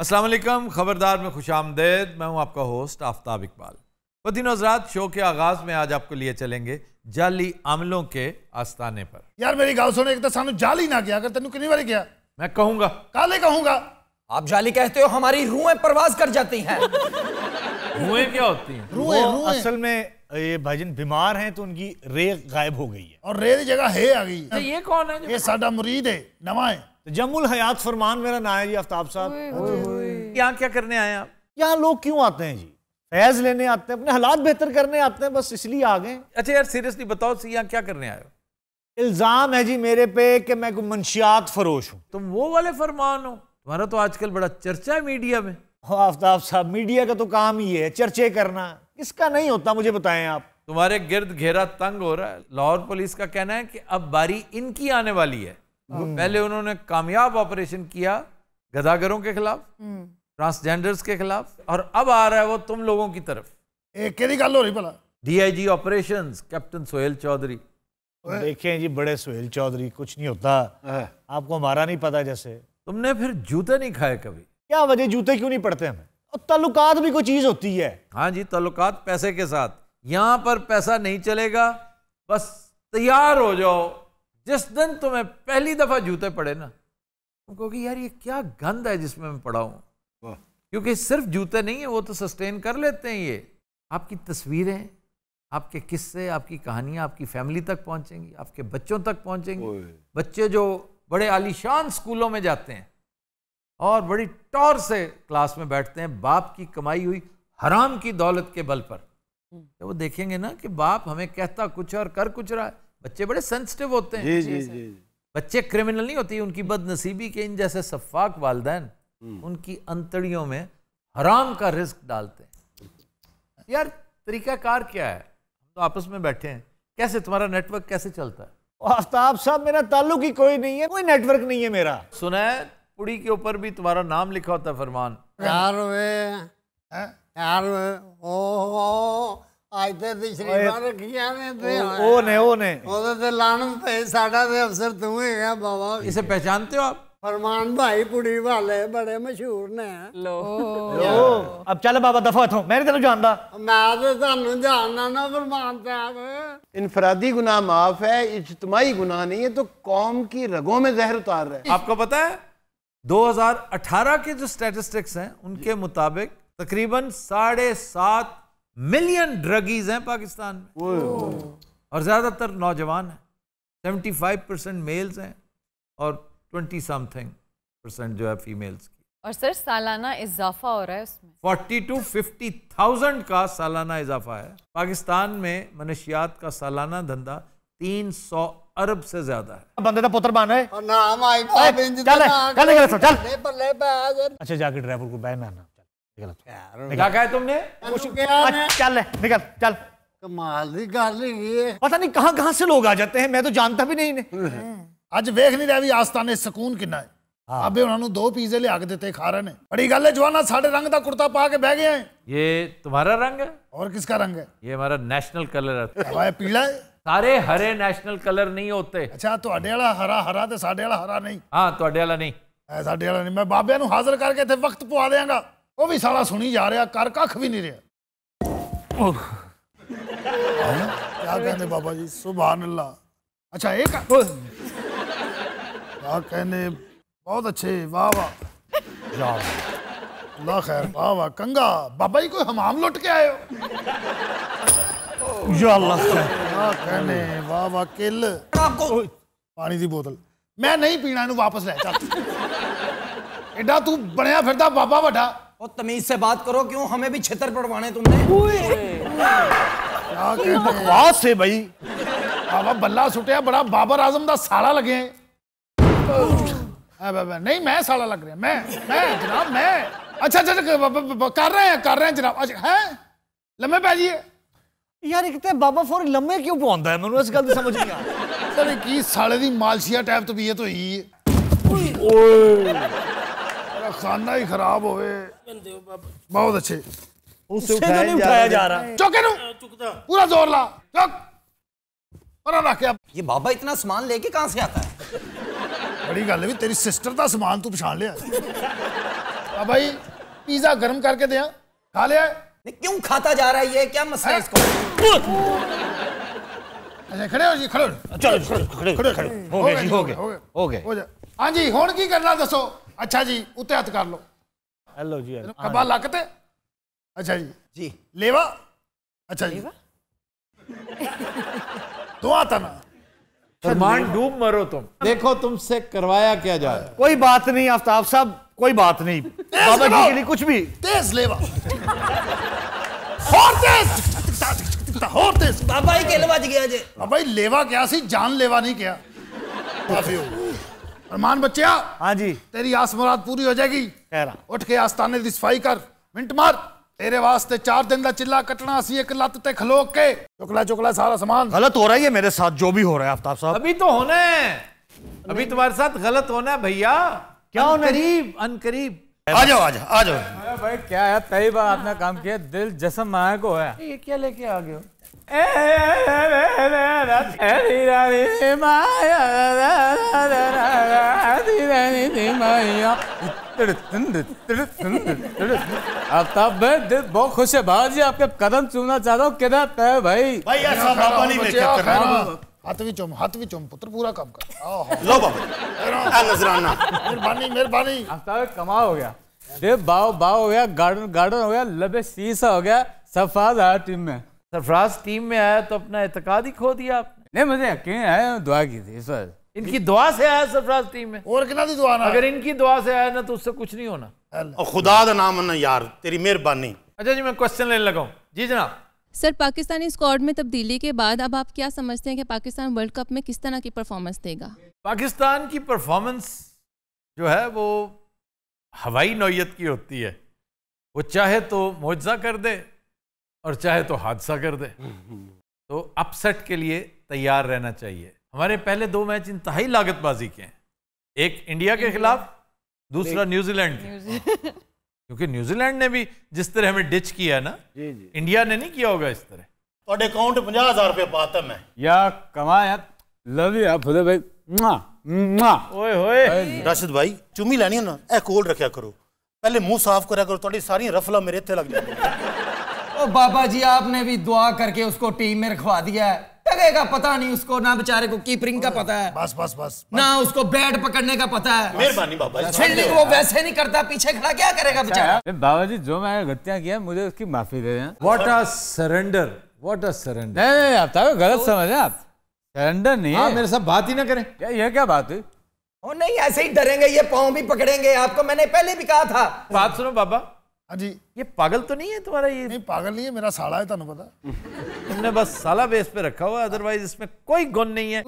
असलम ख़बरदार में खुश आमदेद मैं हूं आपका होस्ट आफ्ताब इकबाल वदीन हजरात शो के आगाज़ में आज आपको लिए चलेंगे जाली अमलों के आस्थाने पर यार मेरी गाल सुने एक तो सानू जाली ना गया अगर तेन कितनी बार गया मैं कहूंगा काले कहूंगा आप जाली कहते हो हमारी रूहें परवाज कर जाती हैं रूहें क्या होती हैं रूहें रूहें असल में ये भाईजन बीमार हैं तो उनकी रे गायब हो गई है और रे की जगह हे आ गई है तो ये कौन है ये साडा मुरीद है नवा है तो जमुल हयात फरमान मेरा ना है जी आफ्ताब साहब हाँ यहाँ क्या करने आए आप यहाँ लोग क्यों आते हैं जी फैज लेने आते हैं अपने हालात बेहतर करने आते हैं बस इसलिए आ गए अच्छा यार सीरियसली बताओ यहाँ क्या करने आए हो इल्ज़ाम है जी मेरे पे कि मैं कोई मंशियात फरोश हूँ तुम तो वो वाले फरमान हो तुम्हारा तो आजकल बड़ा चर्चा है मीडिया में आफ्ताब हाँ, साहब मीडिया का तो काम ही है चर्चे करना किसका नहीं होता मुझे बताएं आप तुम्हारे गिर्द घेरा तंग हो रहा है लाहौर पुलिस का कहना है कि अब बारी इनकी आने वाली है हम्म। पहले उन्होंने कामयाब ऑपरेशन किया गदागरों के खिलाफ हम्म। ट्रांसजेंडर्स के खिलाफ और अब आ रहा है वो तुम लोगों की तरफ केड़ी गल हो रही भला DIG operations captain Sohail Chaudhary देखें जी बड़े सोहेल चौधरी कुछ नहीं होता हाँ। आपको हमारा नहीं पता जैसे तुमने फिर जूते नहीं खाए कभी क्या वजह जूते क्यों नहीं पड़ते हमें और तल्लुकात भी कोई चीज होती है हाँ जी तल्लुकात पैसे के साथ यहाँ पर पैसा नहीं चलेगा बस तैयार हो जाओ जिस दिन तुम्हें पहली दफ़ा जूते पड़े ना तुम कहोगे यार ये क्या गंद है जिसमें मैं पड़ा हूं क्योंकि सिर्फ जूते नहीं है वो तो सस्टेन कर लेते हैं ये आपकी तस्वीरें आपके किस्से आपकी कहानियां आपकी फैमिली तक पहुंचेंगी आपके बच्चों तक पहुंचेंगी बच्चे जो बड़े आलीशान स्कूलों में जाते हैं और बड़ी टॉर से क्लास में बैठते हैं बाप की कमाई हुई हराम की दौलत के बल पर हम्म। तो वो देखेंगे ना कि बाप हमें कहता कुछ और कर कुछ रहा है बच्चे बड़े सेंसिटिव होते हैं जी जी जी जी, बच्चे क्रिमिनल नहीं होती उनकी बदनसीबी के इन जैसे सफाक वालदेन हम्म। उनकी अंतड़ियों में हराम का रिस्क डालते हैं यार तरीकाकार क्या है हम तो आपस में बैठे हैं कैसे तुम्हारा नेटवर्क कैसे चलता है आफ्ताब साहब मेरा ताल्लुक ही कोई नहीं है कोई नेटवर्क नहीं है मेरा सुना है पुड़ी के ऊपर भी तुम्हारा नाम लिखा होता है फरमान यार वे, यार वे, ओ, ओ, ओ, इनफरादी गुनाह माफ है इजतमाही गुनाह नहीं है तो कौम की रगों में जहर उतार रहे आपको पता है दो हजार अठारह के जो स्टेटिस्टिक्स है उनके मुताबिक तकरीबन साढ़े सात मिलियन ड्रगीज हैं पाकिस्तान में और ज़्यादातर नौजवान हैं सेवेंटी फाइव परसेंट मेल्स हैं और ट्वेंटी समथिंग परसेंट जो है फीमेल्स की और सर सालाना इजाफा हो रहा है उसमें फोर्टी टू फिफ्टी थाउजेंड का सालाना इजाफा है पाकिस्तान में मनशियात का सालाना धंधा तीन सौ अरब से ज्यादा है बंदे का तो पुत्र बन रहे अच्छा जाके ड्राइवर को बहन निकल नहीं कहां कहां से लोग आ जाते हैं मैं तो जानता भी नहीं अज हाँ। वेख नहीं रहा भी आस्थाने सुकून कि हाँ। दो पीजे लिया खा रहे बड़ी गल जवाना साढ़े रंग का कुर्ता पा के बह गए हैं ये तुम्हारा रंग है और किसका रंग है ये हमारा नेशनल कलर है पीला है सारे हरे नेशनल कलर नहीं होते अच्छा तो हरा हरा तो नहीं हाँ तो नहीं नहीं मैं बाबे हाजिर करके वक्त पवा देंगा ਉਹ ਵੀ ਸਾਲਾ ਸੁਣੀ ਜਾ ਰਿਹਾ ਕਰ ਕੱਖ ਵੀ ਨਹੀਂ ਰਿਹਾ क्या कहने बाबा जी सुबह अल्लाह अच्छा एक क्या कहने बहुत अच्छे वाह वाह अल्लाह खैर वाह वाह कंगा बाबा जी कोई हमाम लुट के आए कहने वाह वाह किल पानी की बोतल मैं नहीं पीना इन वापस ले चल एडा तू बनया फिरदा बाबा वड्डा और तमीज से बात करो क्यों हमें भी छितर पड़वाने तुमने बकवास है भाई बाबा बल्ला सुटिया बड़ा बाबर आजम का साला लगे नहीं मैं साला लग रहा मैं मैं जनाब मैं अच्छा अच्छा, अच्छा कर रहे हैं कर रहे हैं जनाब अच्छा है लम्बे पै जाइए ਯਾਰ ਇੱਕ ਤੇ ਬਾਬਾ ਫੌਰੀ ਲੰਮੇ ਕਿਉਂ ਪਾਉਂਦਾ ਮੈਨੂੰ ਇਸ ਗੱਲ ਦੀ ਸਮਝ ਨਹੀਂ ਆ ਰਹੀ ਕੀ ਸਾਲੇ ਦੀ ਮਾਲਸ਼ੀਆ ਟਾਈਪ ਤਬੀਅਤ ਹੋਈ ਓਏ खाना ही खराब हो बहुत अच्छे तो उठाया, उठाया जा रहा चौके हाँ, पूरा जोर ला चौक ये बाबा इतना सामान लेके कहां से आता है बड़ी गल भी तेरी सिस्टर का सामान तू पछाण लिया अब हाँ भाई पिज्जा गर्म करके खा लिया क्यों खाता जा रहा है ये क्या मसला हाँ। इसको अच्छा, जी की करना दसो अच्छा जी उत्ते हाथ कर लो हेलो जी ਜੀ ਕੱਬਾ ਲੱਕ अच्छा जी जी लेवा अच्छा जी ਜੀ आता ना फरमान अच्छा डूब मरो तुम देखो तुमसे करवाया क्या जाए कोई बात नहीं आफ्ताब साहब कोई बात नहीं बाबा जी के लिए कुछ भी तेज लेवा और तेज और तेज बाबा ही के लेवा जी गया जे बाबा ही लेवा क्या सी जान लेवा नहीं क्या काफी हो अरमान बच्चिया हाँ जी तेरी आस मुराद पूरी हो जाएगी कह रहा उठ के आस्थाने की सफाई कर मिनट मार तेरे वास्ते चार दिन का चिल्ला कटना असी एक लत ते खलो के चुकला चुकला सारा सामान गलत हो रहा है मेरे साथ जो भी हो रहा है आफ्ताब साहब अभी तो होने अभी तुम्हारे साथ गलत होना है भैया क्या होना करीब अनकरीब आ जाओ आ जाओ आ जाओ भाई क्या है तय बार आपने काम किया दिल जसम माया को है ये क्या लेके आ गए हो तब बहुत खुश है भाव जी आपके कदम चूमना चाहता हूँ किधर भाई भाई ऐसा बाबा नहीं हाथ भी चुम हाथ भी चुम पुत्र पूरा काम कर लो नजराना मेहरबानी मेहरबानी कमा हो गया दे बाव बाव हो गया गार्डन गार्डन हो गया लबे सीसा हो गया सफाद आया टीम में सरफराज टीम में आया तो अपना एतकाद ही खो दिया आपने नहीं मुझे यकीन आया दुआ की थी इस बार इनकी दुआ से आया सरफराज टीम में और कितना दुआ ना अगर इनकी दुआ से आया ना तो उससे कुछ नहीं होना और खुदा का नाम ना यार तेरी मेहरबानी अच्छा जी मैं क्वेश्चन लेने लगा जी जनाब सर पाकिस्तानी स्कॉड में तब्दीली के बाद अब आप क्या समझते हैं कि पाकिस्तान वर्ल्ड कप में किस तरह की परफॉर्मेंस देगा पाकिस्तान की परफॉर्मेंस जो है वो हवाई नौीयत की होती है वो चाहे तो मुआवजा कर दे और चाहे तो हादसा कर दे हम्म, हम्म। तो अपसेट के लिए तैयार रहना चाहिए हमारे पहले दो मैच इंतहाई लागतबाजी के हैं एक इंडिया के खिलाफ दूसरा न्यूजीलैंड क्योंकि न्यूजीलैंड ने भी जिस तरह हमें डिच किया है ना जी जी। इंडिया ने नहीं किया होगा इस तरह अकाउंट ਅਕਾਊਂਟ 50000 ਰੁਪਏ ਪਾਤਾ ਮੈਂ ਯਾ ਕਮਾ ਯਾਰ ਲਵ ਯੂ भाई ਫੁਦੇ ਭਾਈ ਮਾ ਓਏ ਹੋਏ ਰਸ਼ਦ ਭਾਈ ਚੁੰਮੀ ਲੈਣੀ ਨਾ ਇਹ ਕੋਲ ਰੱਖਿਆ ਕਰੋ ਪਹਿਲੇ ਮੂੰਹ ਸਾਫ਼ ਕਰਿਆ ओ बाबा जी आपने भी दुआ करके उसको टीम में रखवा दिया है टगेगा पता नहीं उसको ना बेचारे को कीपरिंग का पता है बस बस बस ना उसको बैट पकड़ने का पता है मेहरबानी बाबा वो वैसे नहीं करता पीछे खड़ा क्या करेगा अच्छा, बेचारा बाबा जी जो मैंने गलतियां किया मुझे उसकी माफी दे देना what are surrender what are surrender नहीं नहीं आप तो गलत समझे आप सरेंडर नहीं हाँ, है मेरे साथ बात ही ना करें क्या यह क्या बात है ओ नहीं ऐसे ही डरेंगे ये पाँव भी पकड़ेंगे आपको मैंने पहले भी कहा था बात सुनो बाबा हाँ तो नहीं है तुम्हारा ये नहीं पागल नहीं है मेरा साला है तुमने बस साला बेस पे रखा हुआ अदरवाइज इसमें कोई गुण नहीं है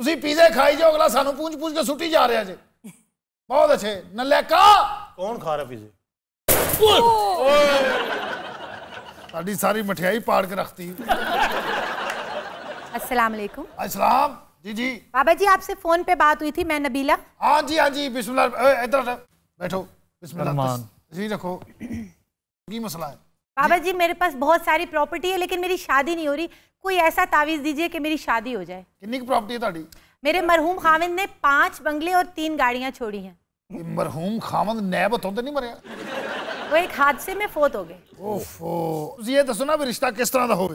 अस्सलाम वालेकुम अस्सलाम जी जी बाबा जी आपसे फोन पे बात हुई थी मैं नबीला हाँ जी हाँ जी बिस्मिल्लाह इधर बैठो बिस्मिल्लाह जी रखो ये मसला है बाबा जी मेरे पास बहुत सारी प्रॉपर्टी है लेकिन मेरी शादी नहीं हो रही कोई ऐसा तावीज दीजिए कि मेरी शादी हो जाए कितनी की प्रॉपर्टी है ताड़ी? मेरे मरहूम खाविंद ने पांच बंगले और तीन गाड़ियां छोड़ी हैं मरहूम खाविंद नैब तो नहीं मरया वो एक हादसे में फोत हो गए ओफो ये तो सुना भी रिश्ता किस तरह का हो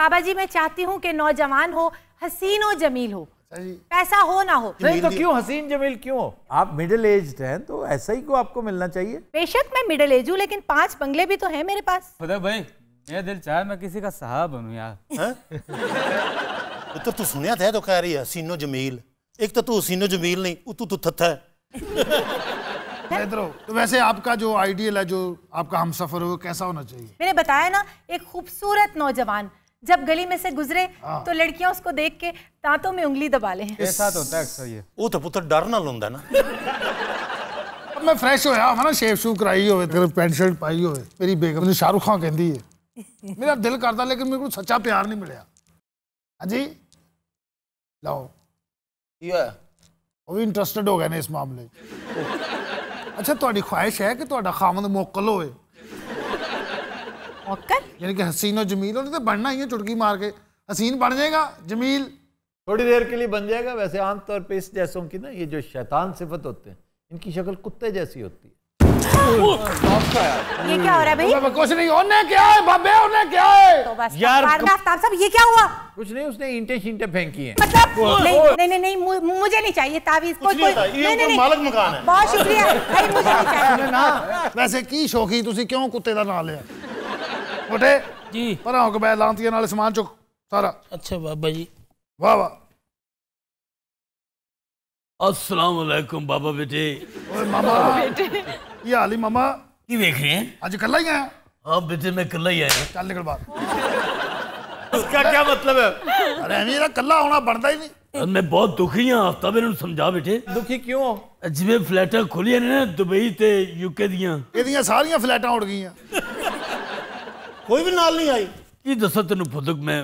बाबा जी मैं चाहती हूँ कि नौजवान हो हसीन हो जमील हो पैसा हो ना हो नहीं तो क्यों हसीन जमील क्यों आप मिडिल एज हैं तो ऐसा ही को आपको मिलना चाहिए बेशक मैं मिडिल एज हूँ लेकिन पांच बंगले भी तो हैं मेरे पास खुदा भाई ये दिल चाह मैं किसी का साहब बनू यार तो तू सुनिया था तो कह रही है हसीनो जमील एक तो तू हसीनो जमील नहीं उतू तू थत है तो वैसे आपका जो आइडियल है जो आपका हम सफर हो कैसा होना चाहिए मैंने बताया ना एक खूबसूरत नौजवान जब गली में से गुजरे तो लड़कियां उसको देख के दांतों में उंगली दबा ले ऐसा तो होता है अक्सर ये ਉਹ ਤਾਂ ਪੁੱਤਰ ਡਰ ਨਾਲ ਹੁੰਦਾ ਨਾ ਅਬ ਮੈਂ ਫਰੈਸ਼ ਹੋਇਆ ਹੋਵਾਂ ਨਾ ਸ਼ੇਵ ਸ਼ੂ ਕਰਾਈ ਹੋਵੇ ਤੇ ਪੈਂਟ ਸ਼ਰਟ ਪਾਈ ਹੋਵੇ ਮੇਰੀ ਬੇਗਮ ਨੂੰ ਸ਼ਾਹਰੁਖ ਖਾਨ ਕਹਿੰਦੀ ਹੈ ਮੇਰਾ ਦਿਲ ਕਰਦਾ ਲੇਕਿਨ ਮੇਰੇ ਕੋਲ ਸੱਚਾ ਪਿਆਰ ਨਹੀਂ ਮਿਲਿਆ ਹਾਂਜੀ ਲਓ ਯਾ ਉਹ ਵੀ ਇੰਟਰਸਟਡ ਹੋ ਗਏ ਨੇ ਇਸ ਮਾਮਲੇ 'ਚ ਅੱਛਾ ਤੁਹਾਡੀ ਖੁਆਇਸ਼ ਹੈ ਕਿ ਤੁਹਾਡਾ ਖਾਮਨ ਮੋਕਲ ਹੋਵੇ यानी कि हसीन और जमील उन्हें तो बनना ही है चुटकी मार के हसीन बन जाएगा जमील थोड़ी देर के लिए बन जाएगा वैसे आमतौर पर इस जैसों की ना ये जो शैतान सिफत होते हैं इनकी शक्ल कुत्ते जैसी होती है ये क्या हो रहा है भाई कुछ नहीं होने क्या है बाबे होने क्या है तो बस यार आफ्ताब साहब ये क्या हुआ कुछ नहीं उसने ईंटे शींटे फेंकी हैं मतलब नहीं, नहीं नहीं नहीं मुझे नहीं चाहिए तावीज कोई कोई नहीं नहीं नहीं, मालक मकान है बहुत शुक्रिया भाई मुझे नहीं चाहिए ना वैसे की शौकी तुसी क्यों कुत्ते का नाम लिया ਬਟੇ ਜੀ ਪਰਾਂ ਹੋ ਕੇ ਲਾਂਤੀਆਂ ਨਾਲ ਸਮਾਨ ਚੁੱਕ ਸਾਰਾ ਅੱਛਾ ਬਾਬਾ ਜੀ ਵਾਹ ਵਾਹ अस्सलाम वालेकुम बाबा बेटे ओए मामा बेटे ये आली मामा की देख रहे हैं आज कल ही आया हाँ बेटे मैं कल ही आया चल निकल बाहर इसका क्या मतलब है अरे मेरा कल्ला होना बनता ही नहीं मैं बहुत दुखी हाँ हफ्ता मैंने समझा बेटे दुखी क्यों जिम्मे फ्लैट खोलिया ने ना दुबई ते यूके दियां सारिया फ्लैटा उड़ गई कोई भी नाल नहीं आई की दसा तेन फुदक मैं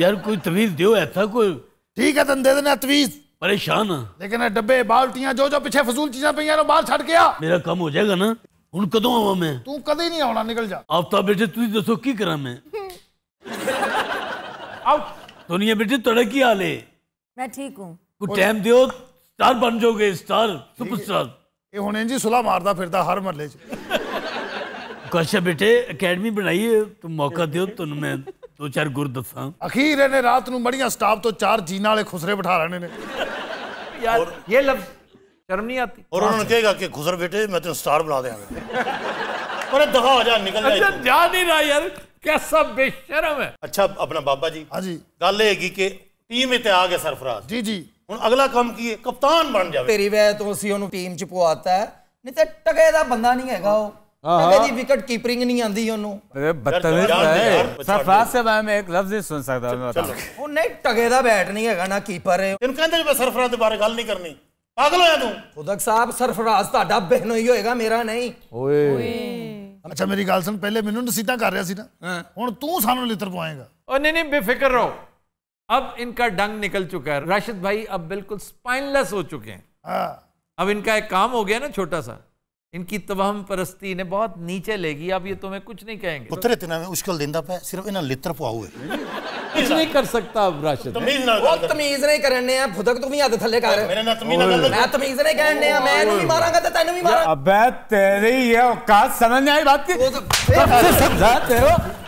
यार कोई तवीज दियो ऐसा कोई ठीक है तेन दे देना तवीज परेशान लेकिन डब्बे बाल्टियां जो जो पीछे फजूल चीजें पे बाहर छट मेरा काम हो जाएगा ना हूं कदों आवा मैं तू कद नहीं आना निकल जा आफ्ता बेटे तुम दसो की करा मैं दुनिया बेटे थोड़ा की हाल है मैं ठीक हूँ कुछ टाइम दियो स्टार बन जाओगे स्टार सुपरस्टार ये हूं इंजी सुलह मारता फिरता हर महल कश्यप बेटे ਅਕੈਡਮੀ ਬਣਾਈਏ ਤੂੰ ਮੌਕਾ ਦਿਓ ਤੁਹਾਨੂੰ ਮੈਂ ਦੋ ਚਾਰ ਗੁਰ ਦੱਸਾਂ ਅਖੀਰ ਇਹਨੇ ਰਾਤ ਨੂੰ ਬੜੀਆਂ ਸਟਾਫ ਤੋਂ ਚਾਰ ਜੀਨਾਂ ਵਾਲੇ ਖੁਸਰੇ ਬਿਠਾ ਲੈਣੇ ਨੇ ਯਾਰ ਇਹ ਲਫ਼ਜ਼ ਸ਼ਰਮ नहीं आती और उन्होंने कहेगा कि खुसर बेटे मैं तेरे स्टार बना देंगे अरे दफा हो जा निकल अच्छा जा नहीं रहा यार कैसा बेशरम है अच्छा अपना बाबा जी हाँ जी गल हैगी कि ਟੀਮ ਤੇ ਆ ਗਿਆ ਸਰਫਰਾਜ਼ ਜੀ ਜੀ ਹੁਣ ਅਗਲਾ ਕੰਮ ਕੀ ਹੈ ਕਪਤਾਨ ਬਣ ਜਾਵੇ ਤੇਰੀ ਵੈ ਤੋਂ ਅਸੀਂ ਉਹਨੂੰ ਟੀਮ ਚ ਪਵਾਤਾ ਨਹੀਂ ਤੇ ਟਕੇ ਦਾ ਬੰਦਾ ਨਹੀਂ ਹੈਗਾ ਉਹ ਇਹਦੀ ਵਿਕਟ ਕੀਪਰਿੰਗ ਨਹੀਂ ਆਂਦੀ ਉਹਨੂੰ ਬਦਤਮੀਜ਼ ਹੈ ਸਰਫਰਾਜ਼ ਸਾਹਿਬ ਮੈਂ ਇੱਕ ਲਫ਼ਜ਼ ਨਹੀਂ ਸੁਣ ਸਕਦਾ ਉਹ ਨਹੀਂ ਟਗੇ ਦਾ ਬੈਟ ਨਹੀਂ ਹੈਗਾ ਨਾ ਕੀਪਰ ਹੈ ਇਹਨੂੰ ਕਹਿੰਦੇ ਮੈਂ ਸਰਫਰਾਜ਼ ਦੇ ਬਾਰੇ ਗੱਲ ਨਹੀਂ ਕਰਨੀ ਪਾਗਲ ਹੋਇਆ ਤੂੰ ਖੁਦਕ ਸਾਹਿਬ ਸਰਫਰਾਜ਼ ਤੁਹਾਡਾ ਬਹਿਨੋ ਹੀ ਹੋਏਗਾ ਮੇਰਾ ਨਹੀਂ ਓਏ ਅੱਛਾ ਮੇਰੀ ਗੱਲ ਸੁਣ ਪਹਿਲੇ ਮੈਨੂੰ ਨਸੀਤਾ ਕਰ ਰਿਹਾ ਸੀ ਨਾ ਹੁਣ ਤੂੰ ਸਾਨੂੰ ਲਿੱਤਰ ਪਵਾਏਗਾ ਉਹ ਨਹੀਂ ਨਹੀਂ ਬੇਫਿਕਰ ਰਹੋ अब इनका डंग निकल चुका है राशिद भाई अब बिल्कुल स्पाइनलेस हो चुके हैं अब इनका एक काम हो गया ना छोटा सा इनकी तबाह परस्ती इन्हें बहुत नीचे लेगी अब ये तुम्हें कुछ नहीं कहेंगे पुत्र इतना में उसको लेंदा पे सिर्फ इन लितर पुआ हुए कुछ नहीं कर सकता अब राशिद तमीज ना बहुत तमीज नहीं करने हैं भुदक तुम ही आदत थल्ले कर मेरे ना तमीज ना मैं तमीज नहीं करने हैं मैं नहीं मारूंगा तो तैनू भी मारूंगा अबे तेरी ये औकात समझ नहीं आई बात की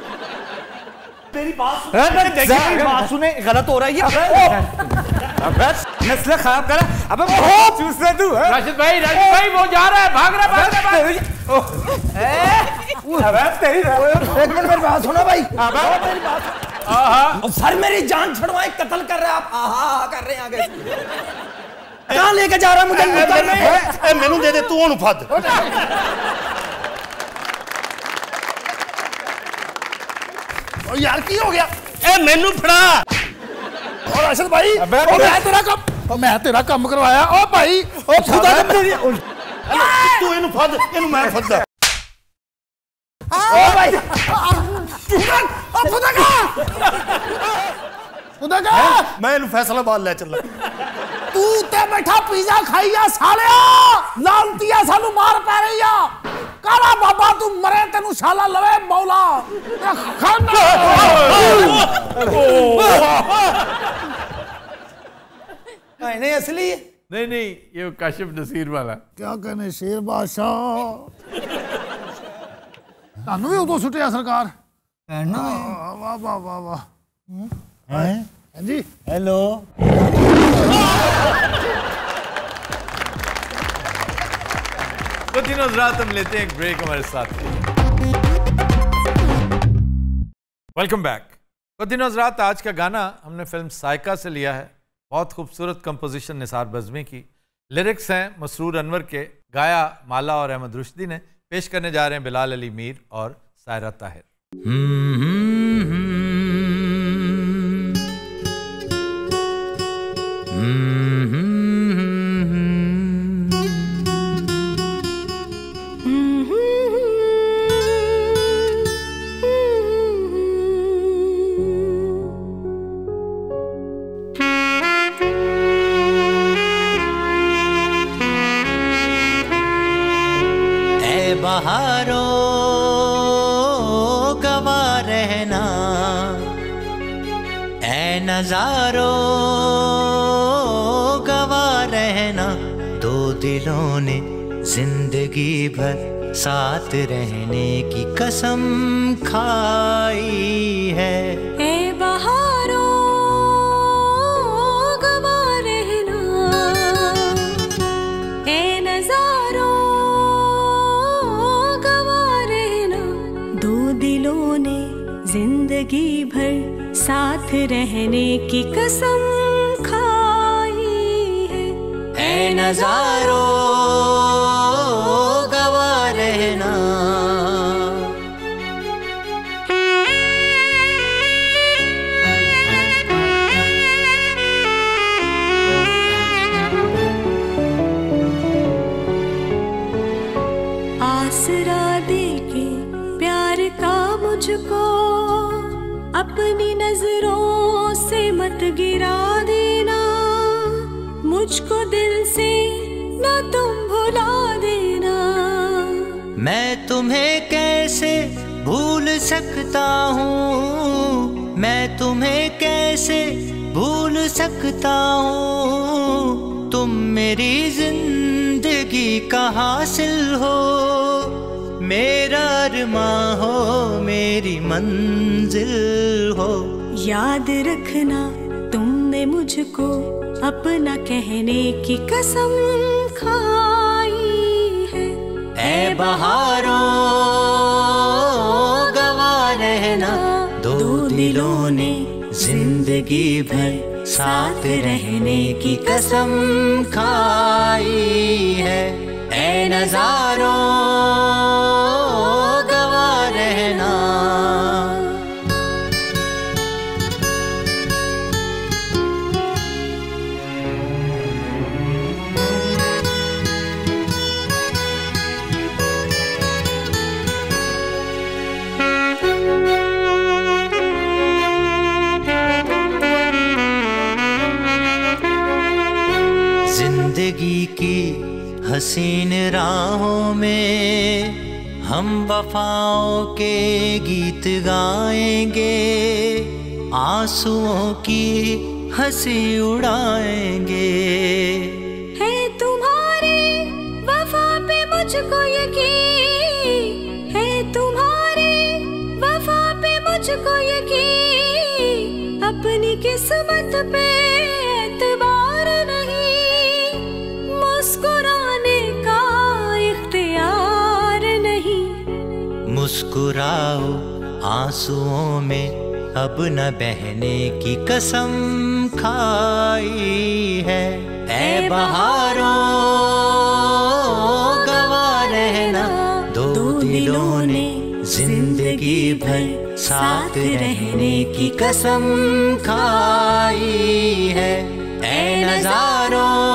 नस्ल खराब बहुत चूस तू राशिद भाई राशिद भाई वो जा रहा है भाग रहा भाग रहा तेरी एक मिनट मेरी बात सुनो भाई बात सर मेरी जान छुड़वाए कत्ल कर रहे हैं आप आहा कर रहे हैं आगे कहां लेके जा रहा है मुझे मैनू दे दे तू ओनू फद यार की हो गया ए मेनू फड़ा और अशर भाई ओ मैं तो- तेरा काम ओ मैं तेरा काम करवाया ओ भाई ओ अच्छा खुदा का मेरी तू इनु फद इनु मैं फददा ओ भाई खुदा ओ खुदा का खुदा का मैं इनु बाद ले चलना तू ते बैठा पिज्जा ਖਾਈਆ सालिया लालतिया सानू मार पा रही है ਕਾਲਾ ਬਾਬਾ ਤੂੰ ਮਰੇ ਤੈਨੂੰ ਸ਼ਾਲਾ ਲਵੇ ਮੌਲਾ ਖਾਨਾ ਨਹੀਂ ਅਸਲੀ ਹੈ नहीं नहीं ये काशिफ नसीर वाला क्या कहने शेर बादशाह ਤੁਹਾਨੂੰ ਵੀ ਉਦੋਂ ਸੁੱਟਿਆ ਸਰਕਾਰ ਕਹਿਣਾ ਵਾਹ ਵਾਹ ਵਾਹ ਵਾਹ ਹੈ ਹਾਂਜੀ ਹੈਲੋ तीन नजरात हम लेते हैं एक ब्रेक हमारे साथ वेलकम बैक मोती नजरात आज का गाना हमने फिल्म सायका से लिया है बहुत खूबसूरत कंपोजिशन निसार बजमी की लिरिक्स हैं मसरूर अनवर के गाया माला और अहमद रुश्दी ने पेश करने जा रहे हैं बिलाल अली मीर और सायरा ताहिर hmm. साथ रहने की कसम खाई है ए बहारो नजारो दो दिलों ने जिंदगी भर साथ रहने की कसम खाई है ए नजारो सकता हूँ मैं तुम्हें कैसे भूल सकता हूँ तुम मेरी जिंदगी का हासिल हो मेरा अरमा हो मेरी मंजिल हो याद रखना तुमने मुझको अपना कहने की कसम खाई है ए बहारों दिलों ने जिंदगी भर साथ रहने की कसम खाई है ए नजारों हसीन राहों में हम वफाओं के गीत गाएंगे आंसुओं की हंसी उड़ाएंगे है तुम्हारी वफा पे मुझको यकीन मुस्कुराओ आंसुओं में अब न बहने की कसम खाई है ए बहारों गवा रहना दो दिलों ने जिंदगी भर साथ रहने की कसम खाई है ए नजारों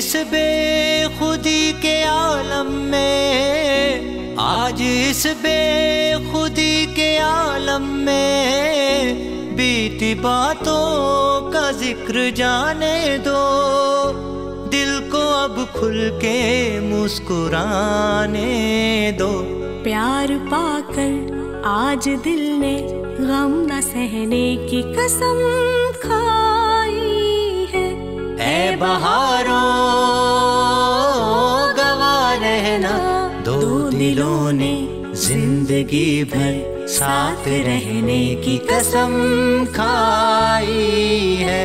इस बेखुदी के आलम में आज इस बेखुदी के आलम में बीती बातों का जिक्र जाने दो दिल को अब खुल के मुस्कुराने दो प्यार पाकर आज दिल ने गम न सहने की कसम है बहारों गवा रहना दो दिलों ने जिंदगी भर साथ रहने की कसम खाई है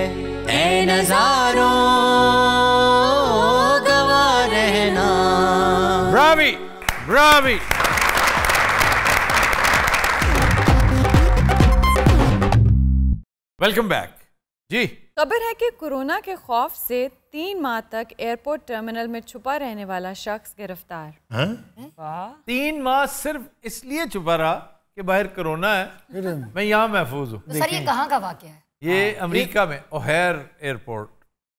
ए नजारों गवा रहना ब्रावी ब्रावी वेलकम बैक जी खबर है कि कोरोना के खौफ से तीन माह तक एयरपोर्ट टर्मिनल में छुपा रहने वाला शख्स गिरफ्तार तीन माह सिर्फ इसलिए छुपा रहा कि बाहर कोरोना है मैं यहाँ महफूज हूँ तो, तो ये कहाँ का वाक्य है ये हाँ। अमेरिका में ओहेर एयरपोर्ट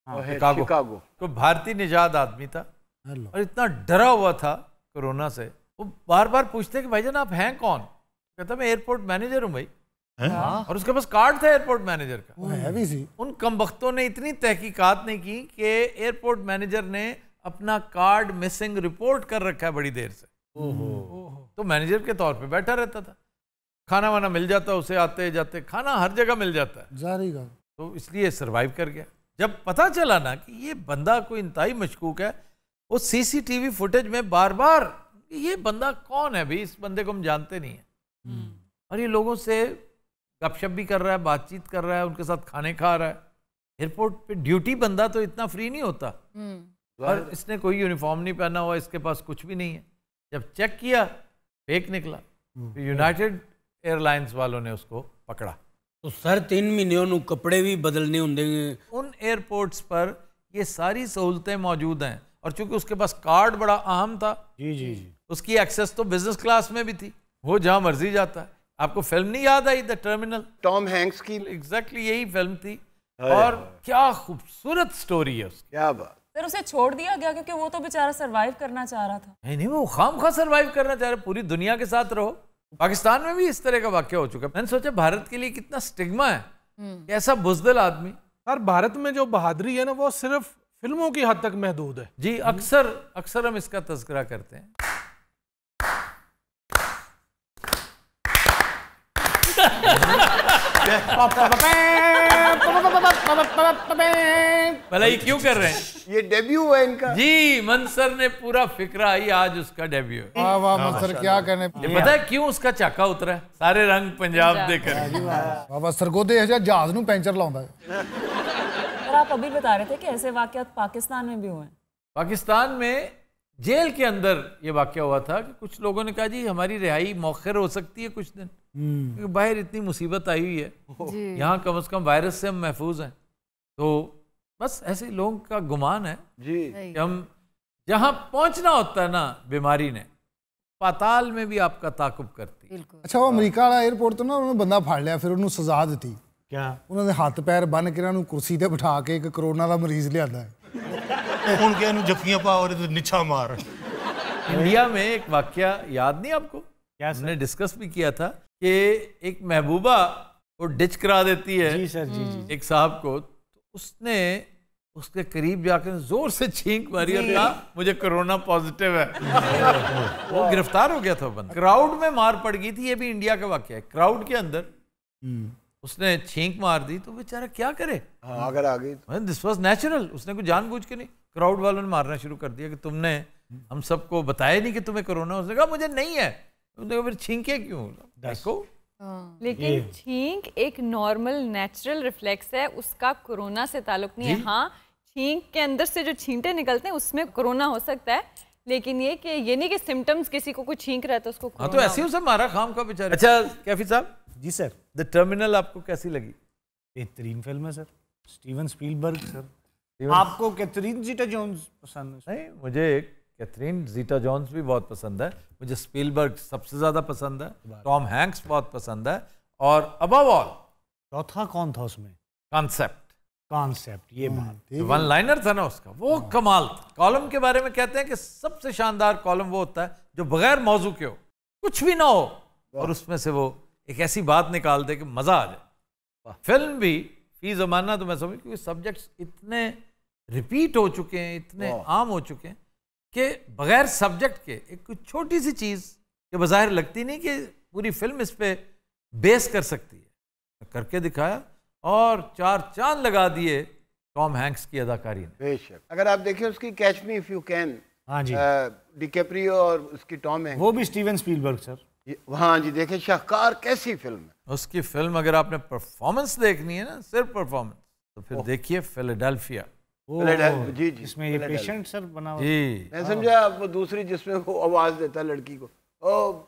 हाँ, शिकागो तो भारतीय निजात आदमी था और इतना डरा हुआ था कोरोना से वो बार बार पूछते कि भाई जान आप हैं कौन कहता मैं एयरपोर्ट मैनेजर हूँ भाई हाँ। और उसके पास कार्ड था एयरपोर्ट मैनेजर का उन कम वक्तों ने इतनी तहकीकात नहीं की कि एयरपोर्ट मैनेजर ने अपना कार्ड मिसिंग रिपोर्ट कर रखा है बड़ी देर से तो मैनेजर के तौर पे बैठा रहता था खाना वाना मिल जाता उसे आते जाते खाना हर जगह मिल जाता है तो इसलिए सर्वाइव कर गया जब पता चला ना कि ये बंदा कोई इंतहाई मशकूक है वो सीसीटीवी फुटेज में बार बार ये बंदा कौन है भाई इस बंदे को हम जानते नहीं है हम्म। और ये लोगों से गपशप भी कर रहा है बातचीत कर रहा है उनके साथ खाने खा रहा है एयरपोर्ट पे ड्यूटी बंदा तो इतना फ्री नहीं होता हम्म। और इसने कोई यूनिफॉर्म नहीं पहना हुआ इसके पास कुछ भी नहीं है जब चेक किया फेक निकला तो यूनाइटेड एयरलाइंस वालों ने उसको पकड़ा तो सर तीन महीने कपड़े भी बदलने होंगे उन एयरपोर्ट्स पर ये सारी सहूलतें मौजूद हैं और चूंकि उसके पास कार्ड बड़ा अहम था जी जी जी उसकी एक्सेस तो बिजनेस क्लास में भी थी वो जहाँ मर्जी जाता है आपको फिल्म नहीं याद आई द टर्मिनल टॉम हैंक्स की एग्जैक्टली exactly यही फिल्म थी और क्या खूबसूरत स्टोरी है उसकी क्या बात फिर उसे छोड़ दिया गया क्योंकि वो तो बेचारा सरवाइव करना चाह रहा था नहीं नहीं वो खाम खा सरवाइव करना चाह रहा पूरी दुनिया के साथ रहो पाकिस्तान में भी इस तरह का वाक्य हो चुका है मैंने सोचा भारत के लिए कितना स्टिग्मा है हम्म। कैसा बुजदल आदमी सर भारत में जो बहादुरी है ना वो सिर्फ फिल्मों की हद तक महदूद है जी अक्सर अक्सर हम इसका तस्करा करते हैं भला ये क्यों कर रहे हैं ये डेब्यू है इनका जी मंसर ने पूरा फिक्रा ही आज उसका डेब्यू वाह वाह मंसर क्या कहने ये पता है क्यों उसका चाका उतरा है सारे रंग पंजाब दे कर बाबा सरगोदे है जहाज नु ਪੈਂਚਰ लाउंदा है और आप अभी बता रहे थे कि ऐसे वाकयात पाकिस्तान में भी हुए हैं पाकिस्तान में जेल के अंदर ये वाक्य हुआ था कि कुछ लोगों ने कहा जी हमारी रिहाई मौखर हो सकती है कुछ दिन हम्म। क्योंकि बाहर इतनी मुसीबत आई हुई है यहाँ कम अज़ कम वायरस से हम महफूज हैं तो बस ऐसे लोगों का गुमान है जी कि हम जहाँ पहुँचना होता है ना बीमारी ने पाताल में भी आपका ताकुब करती अच्छा वो अमरीका वाला एयरपोर्ट तो ना उन्होंने बंदा फाड़ लिया फिर उन्होंने सजा दी क्या उन्होंने हाथ पैर बन के ਕੇ कुर्सी पर बिठा के एक करोना का मरीज लिया है ਲਿਆਂਦਾ पा और ਕਿ मार इंडिया में एक वाक्य याद नहीं आपको क्या हमने डिस्कस भी किया था कि एक महबूबा वो डिच करा देती है जी सर जी जी एक साहब को तो उसने उसके करीब जाकर जोर से छींक मारी और कहा मुझे कोरोना पॉजिटिव है वो गिरफ्तार हो गया था बंद क्राउड में मार पड़ गई थी ये भी इंडिया का वाक्य है क्राउड के अंदर हम्म। उसने छींक मार दी तो बेचारा क्या करे अगर आ गई दिस वॉज नेचुरल उसने कुछ जानबूझ के नहीं क्राउड वालों ने मारना शुरू कर दिया कि तुमने हम्म। हम सबको बताया नहीं कि तुम्हें कोरोना उसने कहा मुझे नहीं है तो देखो फिर छींके क्यों देखो हाँ। लेकिन छींक एक नॉर्मल नेचुरल रिफ्लेक्स है उसका कोरोना से ताल्लुक नहीं है हाँ छींक के अंदर से जो छींटे निकलते हैं उसमें कोरोना हो सकता है लेकिन ये कि ये नहीं कि सिम्टम्स किसी को कुछ छींक रहा था तो उसको हाँ तो ऐसे ही उसे मारा खाम का बेचारा अच्छा कैफी साहब जी सर द टर्मिनल आपको कैसी लगी बेहतरीन फिल्म है सर स्टीवन स्पीलबर्ग सर आपको कैथरीन जीटा जोन्स पसंद है मुझे एक कैथरीन जीटा जॉन्स भी बहुत पसंद है मुझे स्पीलबर्ग सबसे ज़्यादा पसंद है टॉम हैंक्स बहुत पसंद है और अब ऑल चौथा कौन था उसमें कॉन्सेप्ट कॉन्सेप्ट ये hmm, बात वन लाइनर था ना उसका वो हाँ। कमाल था कॉलम के बारे में कहते हैं कि सबसे शानदार कॉलम वो होता है जो बगैर मौजू के हो कुछ भी ना हो और उसमें से वो एक ऐसी बात निकाल दे कि मज़ा आ जाए फिल्म भी फी ज़माना तो मैं समझ क्योंकि सब्जेक्ट्स इतने रिपीट हो चुके हैं इतने आम हो चुके हैं कि बगैर सब्जेक्ट के एक छोटी सी चीज़ के बाहर लगती नहीं कि पूरी फिल्म इस पर बेस कर सकती है करके दिखाया और चार चांद लगा दिए टॉम हैंक्स की अदाकारी ने बेशक अगर आप देखें उसकी catch me if you can हाँ जी डिकेप्रियो और उसकी टॉम है वो भी स्टीवन स्पीलबर्ग सर हाँ जी देखें शाहकार कैसी फिल्म है उसकी फिल्म अगर आपने परफॉर्मेंस देखनी है ना सिर्फ परफॉर्मेंस तो फिर देखिए फिलेडेल्फिया जी जी इसमें ये पेशेंट सर बना हाँ। दूसरी जिसमें वो आवाज़ देता है लड़की को ओ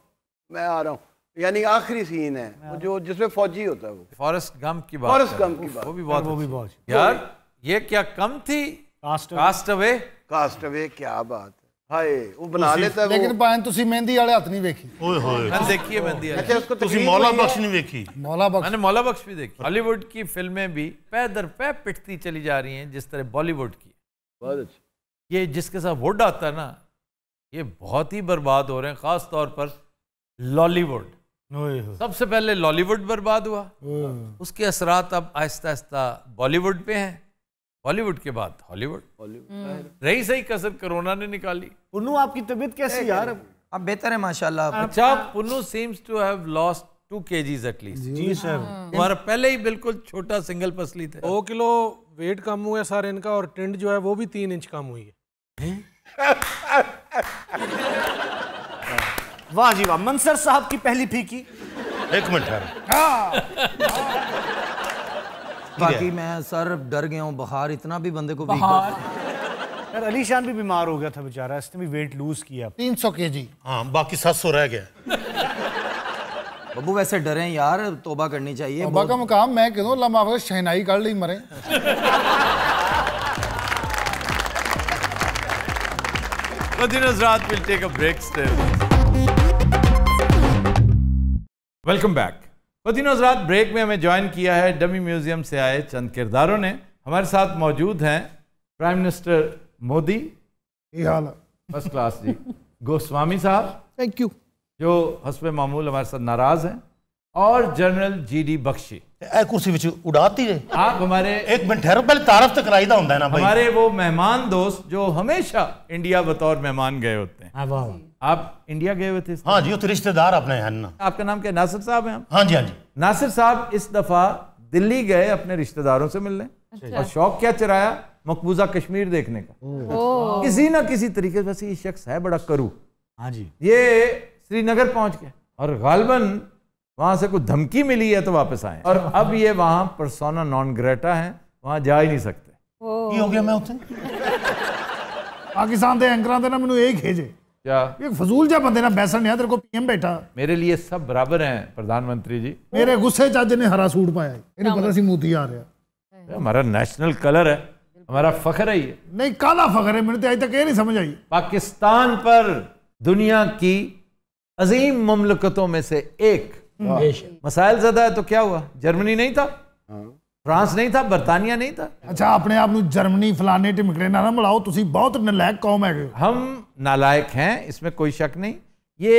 मैं आ रहा हूँ यानी आखिरी सीन है जो जिसमें फौजी होता है वो फॉरेस्ट गम की बात फॉरेस्ट गम की बात वो भी बहुत वो भी बहुत यार ये क्या कम थी कास्ट अवे कास्ट अवे क्या बात मौला भी देखी हॉलीवुड की फिल्में भी पै पिटती चली जा रही जिस तरह बॉलीवुड की ये जिसके साथ वुड आता है ना ये बहुत ही बर्बाद हो रहे हैं खास तौर पर लॉलीवुड सबसे पहले लॉलीवुड बर्बाद हुआ उसके असरात अब आहिस्ता आहिस्ता बॉलीवुड पे है हॉलीवुड के बाद हॉलीवुड हॉलीवुड हम्म। रही सही कसर कोरोना ने निकाली पुन्नू आपकी तबीयत कैसी है यार अब बेहतर है माशाल्लाह अच्छा पुन्नू seems to have lost two kgs at least ji sir हमारा हाँ। पहले ही बिल्कुल छोटा सिंगल पसली थे दो किलो वेट कम हुआ सर इनका और टेंट जो है वो भी तीन इंच कम हुई है वाह जी वाह मंसर साहब की पहली फीकी एक मिनट बाकी मैं सर डर गया हूँ बुखार इतना भी बंदे को यार अली शान भी बीमार हो गया था बेचारा इसने भी वेट लूज किया 300 जी हाँ बाकी सात सौ रह गया बबू वैसे डरे यार तोबा करनी चाहिए तोबा का मुकाम मैं कह दूं लम्बा वक्त शहनाई कर ली मरे मिलते will take a break welcome back वतीन हजरात ब्रेक में हमें ज्वाइन किया है डमी म्यूज़ियम से आए चंद किरदारों ने हमारे साथ मौजूद हैं prime minister Modi first class ji Goswami साहब थैंक यू जो हसब मामूल हमारे साथ नाराज़ हैं और जनरल जी डी बख्शी कुर्सी ਵਿੱਚ ਉਡਾਤੀ ਜੇ ਆਪ ਹਮਾਰੇ ਇੱਕ ਮਿੰਟ ਠਹਿਰੋ ਪਹਿਲੇ ਤਾਰਫ ਤਾਂ ਕਰਾਈਦਾ ਹੁੰਦਾ ਹੈ ਨਾ ਭਾਈ ਹਮਾਰੇ ਉਹ ਮਹਿਮਾਨ ਦੋਸਤ ਜੋ ਹਮੇਸ਼ਾ ਇੰਡੀਆ ਬਤੌਰ ਮਹਿਮਾਨ ਗਏ ਹੁੰਦੇ ਹਨ ਵਾਹ आप इंडिया गए हुए थे हाँ जी वो तो रिश्तेदार अपने हैं ना आपका नाम क्या नासिर साहब हैं हाँ जी हाँ जी नासिर साहब इस दफा दिल्ली गए अपने रिश्तेदारों से मिलने अच्छा। और शौक क्या चराया मकबूजा कश्मीर देखने का किसी ना किसी तरीके से ये शख्स है बड़ा करू हाँ जी ये श्रीनगर पहुंच गए और गालबन वहां से कुछ धमकी मिली है तो वापस आए और अब ये वहां परसोना नॉन ग्रेटा है वहां जा ही नहीं सकते हो गया मैं ਮੈਂ ਉੱਥੇ ਪਾਕਿਸਤਾਨ ਦੇ ਐਂਕਰਾਂ ਦੇ ਨਾ क्या ये फजूल जा बंदे ना बैसन तेरे को पीएम बैठा मेरे लिए सब बराबर हैं प्रधानमंत्री जी मेरे गुस्से चाचे ने हरा सूट पाया इन्हें पता सी आ रहा हमारा नेशनल कलर है हमारा फखर है ये नहीं काला फखर है मैंने तो तक ये नहीं समझ आई पाकिस्तान पर दुनिया की अजीम ममलकतों में से एक मसाइल ज्यादा है तो क्या हुआ जर्मनी नहीं था हाँ। फ्रांस नहीं था बरतानिया नहीं था अच्छा अपने आप ਨੂੰ ਜਰਮਨੀ ਫਲਾਣੇ ਟਿਮਕੜੇ ਨਾਲ ਨਾ ਮਿਲਾਓ ਤੁਸੀਂ ਬਹੁਤ ਨਲਾਇਕ ਕੌਮ ਹੈਗੇ नालायक हैं इसमें कोई शक नहीं ये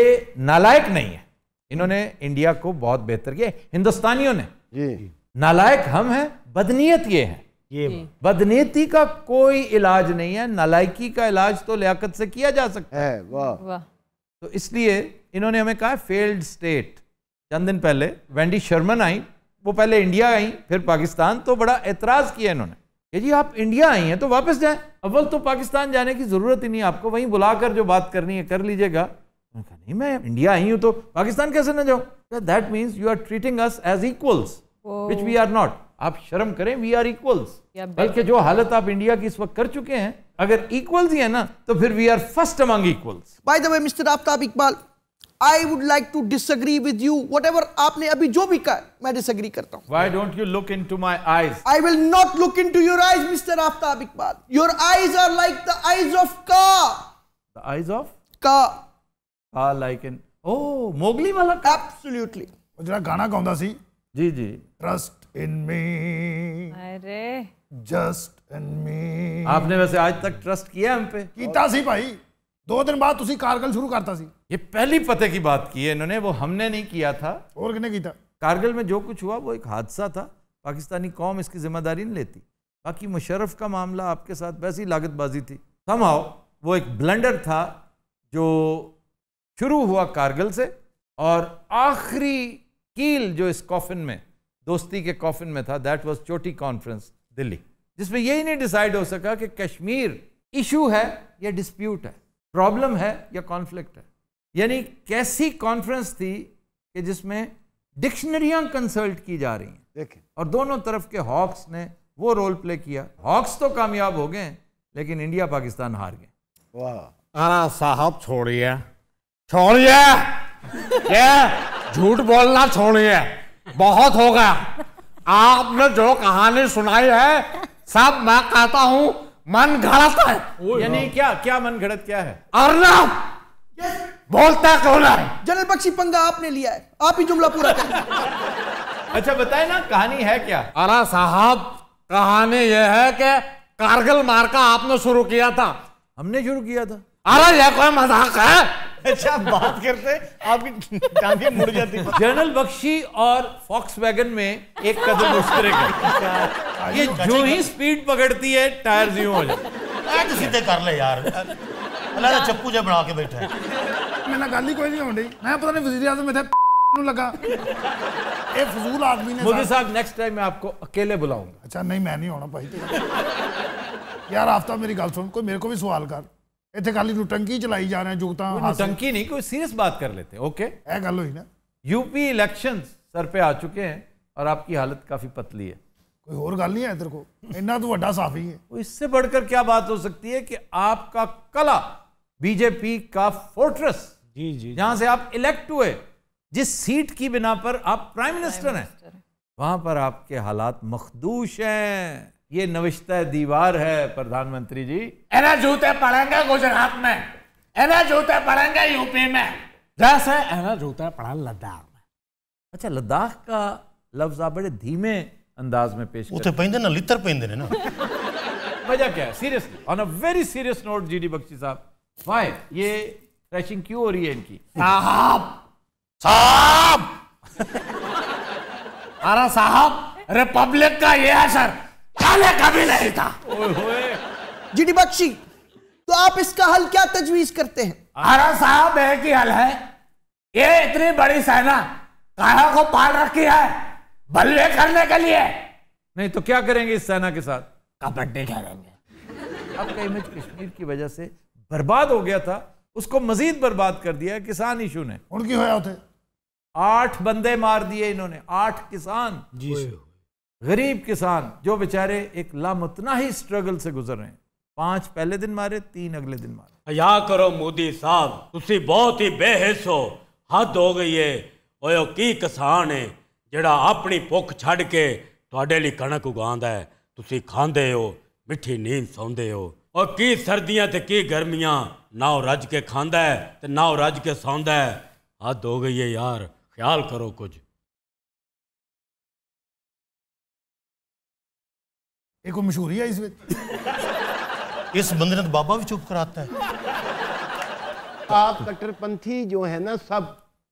नालायक नहीं है इन्होंने इंडिया को बहुत बेहतर किया हिंदुस्तानियों ने नालायक हम हैं बदनीयत ये है ये बदनीति का कोई इलाज नहीं है नालायकी का इलाज तो लियाकत से किया जा सकता है वाह वाह तो इसलिए इन्होंने हमें कहा फेल्ड स्टेट चंद दिन पहले वेंडी शर्मन आई वो पहले इंडिया आई फिर पाकिस्तान तो बड़ा एतराज़ किया इन्होंने कि जी आप इंडिया आई हैं तो वापस जाए अव्वल तो पाकिस्तान जाने की ज़रूरत ही नहीं आपको वहीं बुलाकर जो बात करनी है कर लीजिएगा नहीं मैं इंडिया आई हूँ तो पाकिस्तान कैसे ना जाऊँ that means you are treating us as equals which we are not आप शर्म करें वी आर इक्वल्स बल्कि जो हालत आप इंडिया की इस वक्त कर चुके हैं अगर इक्वल्स ही है ना तो फिर we are first among equals by the way mister Aftab Iqbal I would like to disagree with you whatever आपने अभी जो भी कहा मैं डिसएग्री करता हूं why don't you look in to my eyes I will not look in to your eyes mister Aftab Iqbal your eyes are like the eyes of का eyes of का आर लाइक इन ओ मोगली वाला ਐਬਸੋਲੂਟਲੀ जरा गाना ਗਾਣਾ सी जी जी ट्रस्ट इन मी अरे just in मी आपने वैसे आज तक ट्रस्ट किया हम पे कीता सी भाई दो दिन बाद कारगिल शुरू करता सी ये पहली पते की बात की है इन्होंने वो हमने नहीं किया था और की था कारगिल में जो कुछ हुआ वो एक हादसा था पाकिस्तानी कौम इसकी जिम्मेदारी नहीं लेती बाकी मुशरफ का मामला आपके साथ वैसी लागतबाजी थी समाओ वो एक ब्लंडर था जो शुरू हुआ कारगिल से और आखिरी कील जो इस कॉफिन में दोस्ती के कॉफिन में था दैट वाज चोटी कॉन्फ्रेंस दिल्ली जिसमें यही नहीं डिसाइड हो सका कि कश्मीर इशू है या डिस्प्यूट है प्रॉब्लम है या कॉन्फ्लिक्ट है यानी कैसी कॉन्फ्रेंस थी कि जिसमें डिक्शनरियां कंसल्ट की जा रही हैं देखिए और दोनों तरफ के हॉक्स ने वो रोल प्ले किया हॉक्स तो कामयाब हो गए लेकिन इंडिया पाकिस्तान हार गए वाह साहब छोड़िए छोड़िए क्या झूठ बोलना छोड़िए बहुत होगा आपने जो कहानी सुनाई है सब मैं कहता हूं मन घड़ाता है यानी क्या क्या मन घड़त क्या है अर्नब yes. बोलता कौन है जनरल बख्शी पंगा आपने लिया है आप ही जुमला पूरा कर अच्छा बताए ना कहानी है क्या अरा साहब कहानी यह है कि कारगिल का आपने शुरू किया था हमने शुरू किया था अरे यह कोई मजाक है अच्छा बात करते आपकी टांगे मुड़ जाती जनरल बख्शी और फॉक्स वैगन में एक अच्छा। कदम मुश्तरक ये जो ही स्पीड पकड़ती है टायर यूं हो जाते तो सीधे कर ले यार अल्लाह चप्पू जब बना के बैठा है मैंने गल ही कोई नहीं आई मैं पता नहीं वजीर आजम में लगा ये फजूल आदमी ने मोदी साहब नेक्स्ट टाइम मैं आपको अकेले बुलाऊंगा अच्छा नहीं मैं नहीं होना भाई यार आफ्ताब मेरी कोई मेरे को भी सवाल कर इतने खाली ਖਾਲੀ चलाई जा रहे हैं जुगत ਨੁਟੰਕੀ नहीं कोई सीरियस बात कर लेते हैं ओके ए गल हुई ना यूपी इलेक्शन सर पे आ चुके हैं और आपकी हालत काफी पतली है कोई और गल नहीं है इधर को इन्ना तो साफ ही है इससे बढ़कर क्या बात हो सकती है कि आपका कला बीजेपी का फोर्ट्रेस जी जी जहां से आप इलेक्ट हुए जिस सीट की बिना पर आप प्राइम मिनिस्टर हैं वहां पर आपके हालात मखदूश हैं ये नविश्ता दीवार है प्रधानमंत्री जी एना जूते पड़ेंगे गुजरात में एना जूते पड़ेंगे यूपी में जैसे एना जूते पड़ा लद्दाख में अच्छा लद्दाख का लफ्ज आप बड़े धीमे अंदाज में पेश उते तो पेंदे ना लितर देने ना वजह क्या है seriously on a very serious note G D Bakshi साहब फाइन ये क्रैशिंग क्यों हो रही है इनकी साहब साहब अरे साहब रिपब्लिक का ये है सर पहले कभी नहीं था जी डी बख्शी तो आप इसका हल क्या तजवीज करते हैं आरा साहब एक ही हल है ये इतनी बड़ी सेना काया को पाल रखी है बल्ले करने के लिए नहीं तो क्या करेंगे इस सेना के साथ कबड्डी खेलेंगे आपका इमेज कश्मीर की वजह से बर्बाद हो गया था उसको मजीद बर्बाद कर दिया है किसान इशू ने उनकी होया होते आठ बंदे मार दिए इन्होंने आठ किसान जी गरीब किसान जो बेचारे एक लामतनाही स्ट्रगल से गुजर रहे हैं पांच पहले दिन मारे तीन अगले दिन मारे हया करो मोदी साहब ਤੁਸੀਂ ਬਹੁਤ ਹੀ ਬੇਹਿਸ ਹੋ ਹੱਦ ਹੋ ਗਈ ਏ ਓਏ ਕੀ ਕਿਸਾਨ ਏ ਜਿਹੜਾ ਆਪਣੀ ਭੁੱਖ ਛੱਡ ਕੇ ਤੁਹਾਡੇ ਲਈ ਕਣਕ ਉਗਾਉਂਦਾ ਹੈ ਤੁਸੀਂ ਖਾਂਦੇ ਹੋ ਮਿੱਠੀ ਨੀਂਦ ਸੌਂਦੇ ਹੋ ਔਰ ਕੀ ਸਰਦੀਆਂ ਤੇ ਕੀ ਗਰਮੀਆਂ ਨਾ ਉਹ ਰੱਜ ਕੇ ਖਾਂਦਾ ਹੈ ਤੇ ਨਾ ਉਹ ਰੱਜ ਕੇ ਸੌਂਦਾ ਹੈ ਹੱਦ ਹੋ ਗਈ ਏ ਯਾਰ ਖਿਆਲ ਕਰੋ ਕੁਝ ਇਹ ਕੋਈ ਮਸ਼ਹੂਰੀ ਹੈ ਇਸ ਵਿੱਚ ਇਸ ਬੰਦੇ ਨੇ ਤਾਂ ਬਾਬਾ ਵੀ ਚੁੱਪ ਕਰਾਤਾ ਹੈ आप कट्टरपंथी जो है ना सब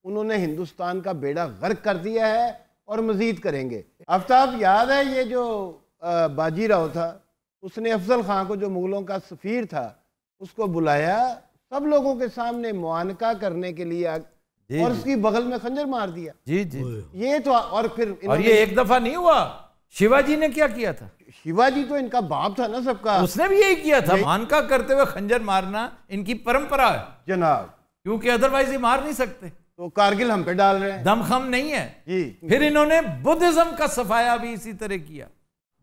उन्होंने हिंदुस्तान का बेड़ा गर्क कर दिया है और मजीद करेंगे आफ्ताब याद है ये जो बाजी राव था उसने अफजल खां को जो मुग़लों का सफ़ीर था उसको बुलाया सब लोगों के सामने मुआनका करने के लिए और उसकी बगल में खंजर मार दिया जी जी ये तो और फिर और ये एक दफा नहीं हुआ शिवाजी ने क्या किया था शिवाजी तो इनका बाप था ना सबका उसने भी यही किया था मान का करते हुए खंजर मारना इनकी परंपरा है जनाब क्योंकि अदरवाइज ये मार नहीं सकते तो कारगिल हम पे डाल रहे हैं दमखम नहीं है जी फिर इन्होंने बुद्धिज्म का सफाया भी इसी तरह किया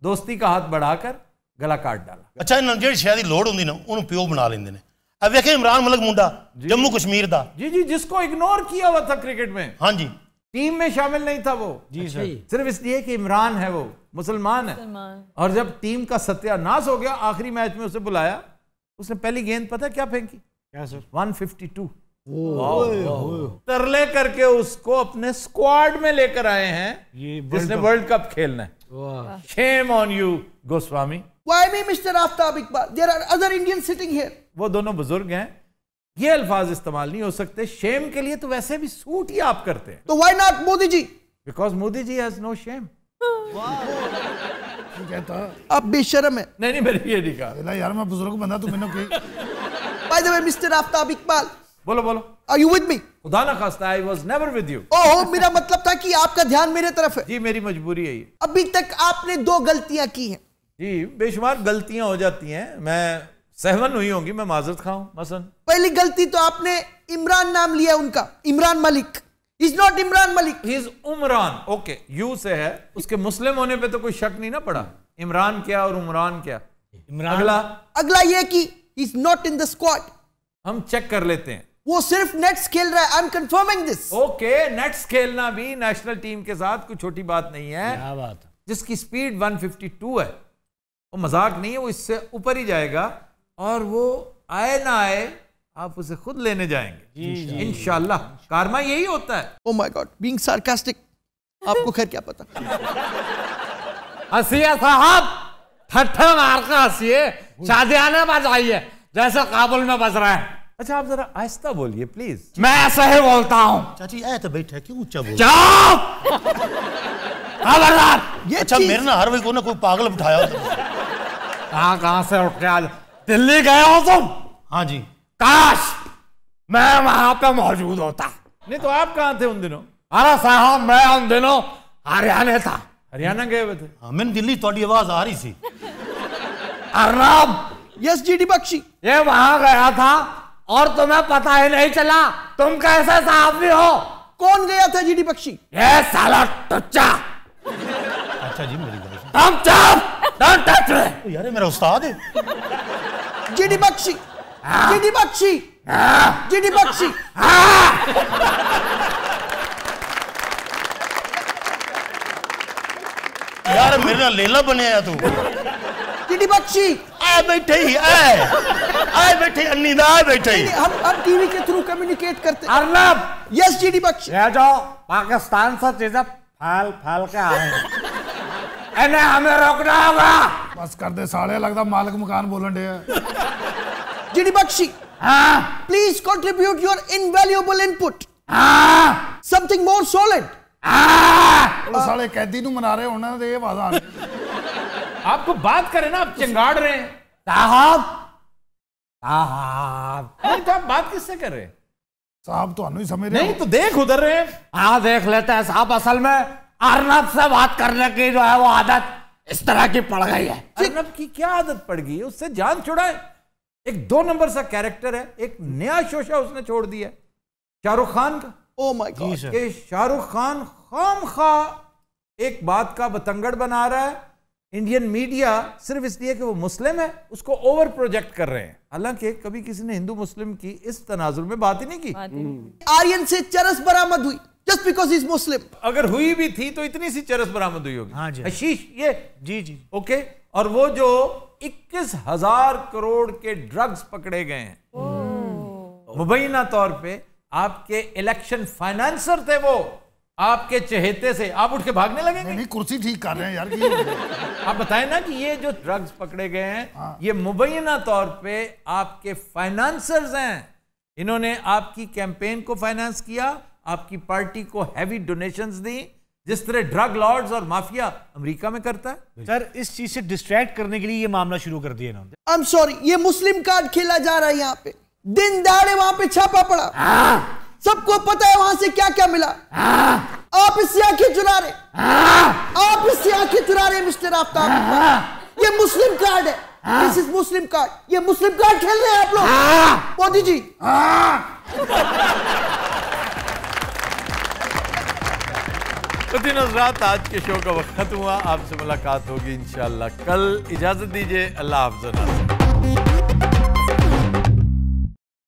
दोस्ती का हाथ बढ़ाकर गला काट डाला अच्छा ਇਹਨਾਂ ਜਿਹੜੀ ਸ਼ਾਇਦ ਦੀ ਲੋੜ ਹੁੰਦੀ ਨਾ ਉਹਨੂੰ ਪਿਓ ਬਣਾ ਲੈਂਦੇ ਨੇ ਆ ਵੇਖੇ ਇਮਰਾਨ ਮਲਕ ਮੁੰਡਾ था ਕਸ਼ਮੀਰ ਦਾ ਜੀ ਜੀ ਜਿਸ ਕੋ ਇਗਨੋਰ ਕੀਤਾ टीम में शामिल नहीं था वो जी अच्छा सिर्फ इसलिए कि इमरान है वो मुसलमान है और जब टीम का सत्यानाश हो गया आखिरी मैच में उसे बुलाया उसने पहली गेंद पता क्या फेंकी क्या सर 152 तरले करके उसको अपने स्क्वाड में लेकर आए हैं जिसने वर्ल्ड कप खेलना है shame on you Goswami why me mister Aftab Iqbal there are other Indian sitting here वो दोनों बुजुर्ग हैं ये अल्फाज इस्तेमाल नहीं हो सकते शेम के लिए तो वैसे भी सूट ही आप करते हैं तो why not Modi ji because Modi ji has no shame अब भी शर्म है नहीं नहीं मेरी ये नहीं कहा यार मैं बुजुर्ग बंदा तू मैंने कोई by the way mister Aftab Iqbal बोलो बोलो आर यू विद मी खुदा ना खास्ता I was never with you oh मेरा मतलब था कि आपका ध्यान मेरे तरफ है जी मेरी मजबूरी है ये अभी तक आपने दो गलतियां की हैं जी बेशुमार गलतियां हो जाती हैं मैं सहवन हुई होंगी मैं माजरत खाऊं मसन पहली गलती तो आपने इमरान नाम लिया उनका Imran Malik is not Imran Malik is Umran okay you say है उसके मुस्लिम होने पे तो कोई शक नहीं ना पड़ा इमरान क्या और उमरान क्या इमरान अगला अगला ये कि is not in the squad हम चेक कर लेते हैं वो सिर्फ नेट्स खेल रहा है I am confirming this okay nets खेलना भी नेशनल टीम के साथ कोई छोटी बात नहीं है क्या बात जिसकी स्पीड 152 है वो मजाक नहीं है वो इससे ऊपर ही जाएगा और वो आए ना आए आप उसे खुद लेने जाएंगे इनशाला कारमा यही होता है oh my god being sarcastic आपको खैर क्या पता हसीए साहब ठट्ठा मार का हसीए शादियाने बजाइए जैसे काबुल में बज रहा है अच्छा आप जरा आहिस्ता बोलिए प्लीज मैं ऐसा ही बोलता हूँ चाची आया तो बैठे क्यों ऊंचा बोल जाओ खबरदार अच्छा मेरे ना हर वही को ना कोई पागल बिठाया कहाँ कहाँ से उठ के आज दिल्ली गए हो तुम हाँ जी काश मैं वहां पे मौजूद होता नहीं तो आप कहा थे उन दिनों अरे साहब मैं उन दिनों हरियाणा था हरियाणा गए हुए थे हाँ मैंने दिल्ली थोड़ी आवाज आ रही थी Arnab yes G D Bakshi ये वहां गया था और तुम्हें पता ही नहीं चला तुम कैसे साहब भी हो कौन गया था जी डी बख्शी ये साला टच्चा अच्छा जी मेरी बात तुम चुप डोंट टच मी तो यार मेरा उस्ताद है जीडी बख्शी हाँ। जीडी बख्शी हाँ। जीडी बख्शी हाँ। यार मेरे ना लेला बने आया तू जीडी बख्शी आ बैठे ही आ आ बैठे अन्नी ना बैठे ही हम हम टीवी के थ्रू कम्युनिकेट करते अरनब यस जीडी बख्शी रह जाओ पाकिस्तान से चीजें फैल फैल के आ रहे हैं અને અમે રગડાવા બસ કર દે સાલે લાગ다 માલિક મકાન બોલન દે જીડી બક્ષી હા please contribute your invaluable input આ સમથિંગ મોર સોલિડ આ સાલે કેદી નું મનારે ઓના દે અવાજ આ આપકો વાત કરે ના આપ ચંગાડ રહે સાહેબ આ હા આઈ તો વાત કિસસે કરે સાહેબ તુઆનોઈ સમજે નહી તો દેખ ઉધર રહે હા દેખ લેટ્સ આપ અસલ મે अर्नब से बात करने की जो है वो आदत इस तरह की पड़ गई है अर्नब की क्या आदत पड़ गई उससे जान छुड़ाए एक दो नंबर सा कैरेक्टर है एक नया शोशा उसने छोड़ दिया शाहरुख खान का ओ माय गॉड के शाहरुख खान खाम खा एक बात का बतंगड़ बना रहा है इंडियन मीडिया सिर्फ इसलिए कि वो मुस्लिम है उसको ओवर प्रोजेक्ट कर रहे हैं हालांकि कभी किसी ने हिंदू मुस्लिम की इस तनाजुर में बात ही नहीं की आर्यन से चरस बरामद हुई जस्ट बिकॉज इज मुस्लिम अगर हुई भी थी तो इतनी सी चरस बरामद हुई होगी हाँ जी हाँ आशीष ये जी जी ओके और वो जो इक्कीस हजार करोड़ के ड्रग्स पकड़े गए हैं मुबैना तौर पे आपके इलेक्शन फाइनेंसर थे वो आपके चहेते से आप उठ के भागने लगेंगे नहीं कुर्सी ठीक कर रहे हैं यार आप बताए ना कि ये जो ड्रग्स पकड़े गए हैं हाँ। ये मुबैना तौर पे आपके फाइनेंसर्स हैं इन्होंने आपकी कैंपेन को फाइनेंस किया आपकी पार्टी को हैवी डोनेशंस दी जिस तरह ड्रग लॉर्ड्स और माफिया अमेरिका में करता है सर इस चीज से डिस्ट्रैक्ट करने के लिए ये मामला शुरू कर दिया इन्होंने आई एम सॉरी ये मुस्लिम कार्ड खेला जा रहा है यहाँ पे दिन दाड़े वहां पे छापा पड़ा हाँ। सबको पता है वहां से क्या क्या मिला हाँ। आप इससे आंखें चुरा रहे हाँ। आप इससे आंखें चुरा रहे मिस्टर आफ्ताब ये मुस्लिम कार्ड है दिस इज मुस्लिम कार्ड ये मुस्लिम कार्ड खेल रहे हैं आप लोग मोदी जी खुदी तो नजरात आज के शो का वक्त खत्म हुआ आपसे मुलाकात होगी इन कल इजाज़त दीजिए अल्लाह हाफ